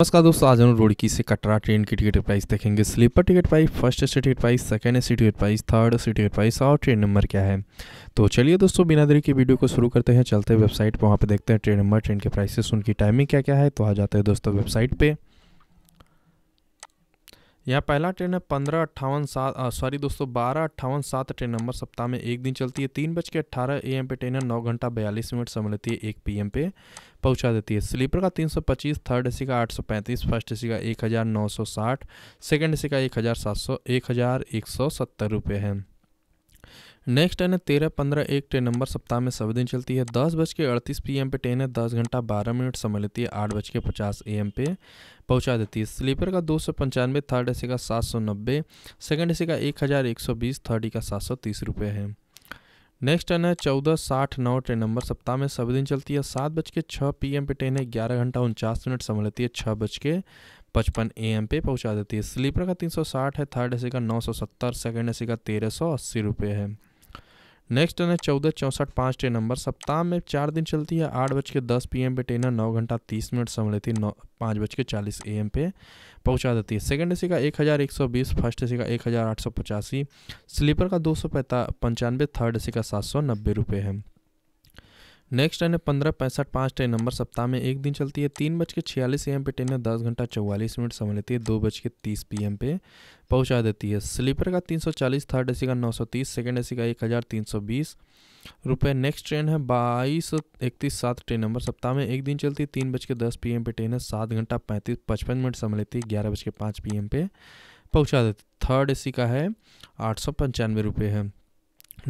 नमस्कार दोस्तों आज हम रोड़की से कटरा ट्रेन की टिकट प्राइस देखेंगे sleeper ticket price first AC ticket price second AC ticket price third AC ticket price और ट्रेन नंबर क्या है तो चलिए दोस्तों बिना देरी के वीडियो को शुरू करते हैं चलते हैं वेबसाइट पर वहाँ पर देखते हैं ट्रेन नंबर ट्रेन के प्राइसेस उनकी टाइमिंग क्या क्या है तो आ जाते हैं दोस्तों वेबसाइट पर यह पहला ट्रेन है पंद्रह अट्ठावन सात सॉरी दोस्तों बारह अट्ठावन सात ट्रेन नंबर सप्ताह में एक दिन चलती है तीन बज के अट्ठारह ए एम पे ट्रेन है नौ घंटा बयालीस मिनट समय लेती है एक पी एम पे पहुंचा देती है स्लीपर का तीन सौ पच्चीस थर्ड ए सी का आठ सौ पैंतीस फर्स्ट ए सी का एक हज़ार नौ सौ साठ सेकेंड ए सी का एक हज़ार सात सौ एक हज़ार एक सौ सत्तर रुपये है नेक्स्ट है ना तेरह पंद्रह एक ट्रेन नंबर सप्ताह में सभी दिन चलती है दस बज के अड़तीस पी पे ट्रेन है दस घंटा बारह मिनट समय लेती है आठ बज के पचास ए एम पे पहुंचा देती है स्लीपर का दो सौ पंचानवे थर्ड ए का सात सौ नब्बे सेकेंड ए का एक हज़ार एक सौ बीस थर्ड का सात सौ तीस रुपये है नेक्स्ट है ना चौदह साठ नौ ट्रेन नंबर सप्ताह में सभी दिन चलती है सात बज के छः पी पे ट्रेन है ग्यारह घंटा उनचास मिनट समय लेती है छः बज के पचपन ए एम पे पहुंचा देती है स्लीपर का तीन सौ साठ है थर्ड ए का नौ सौ सत्तर सेकेंड ए का तेरह सौ अस्सी रुपये है नेक्स्ट टर्न है चौदह चौंसठ पाँच ट्रेन नंबर सप्ताह में चार दिन चलती है आठ बज के दस पी एम पे ट्रेन है नौ घंटा तीस मिनट समय लेती है नौ पाँच बज के चालीस ए एम पे पहुँचा देती है सेकेंड ए सी का एक हज़ार एक सौ बीस फर्स्ट ए सी का एक हज़ार आठ सौ पचासी स्लीपर का दो सौ पैंता पंचानवे थर्ड ए सी का सात सौ नब्बे रुपये है नेक्स्ट ट्रेन है पंद्रह पैंसठ पाँच ट्रेन नंबर सप्ताह में एक दिन चलती है तीन बज के छियालीस एम पे ट्रेन है दस घंटा चौवालीस मिनट समय लेती है दो बज के तीस पी एम पे पहुंचा देती है स्लीपर का तीन सौ चालीस थर्ड ए सी का नौ सौ तीस सेकेंड ए सी का एक हज़ार तीन सौ बीस रुपये नेक्स्ट ट्रेन है बाईस इकतीस सात ट्रेन नंबर सप्ताह में एक दिन चलती है तीन बज के दस पी एम पे ट्रेन है सात घंटा पैंतीस पचपन मिनट समय लेती है ग्यारह बज के पाँच पी एम पे पहुँचा देती थर्ड ए सी का है आठ सौ पंचानवे रुपये है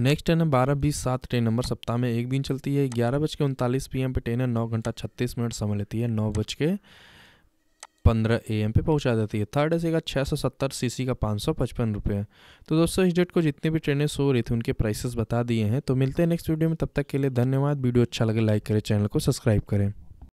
नेक्स्ट ट्रेन है बारह बीस सात ट्रेन नंबर सप्ताह में एक दिन चलती है ग्यारह बज के उनतालीस पी पे ट्रेन है नौ घंटा छत्तीस मिनट समय लेती है नौ बज के पंद्रह ए एम पे पहुँचा देती है थर्ड एसी का छः सौ सत्तर सी सी का पाँच सौ पचपन रुपये तो दोस्तों इस डेट को जितनी भी ट्रेनें सो रही थी उनके प्राइसेस बता दिए हैं तो मिलते हैं नेक्स्ट वीडियो में तब तक के लिए धन्यवाद वीडियो अच्छा लगे लाइक करें चैनल को सब्सक्राइब करें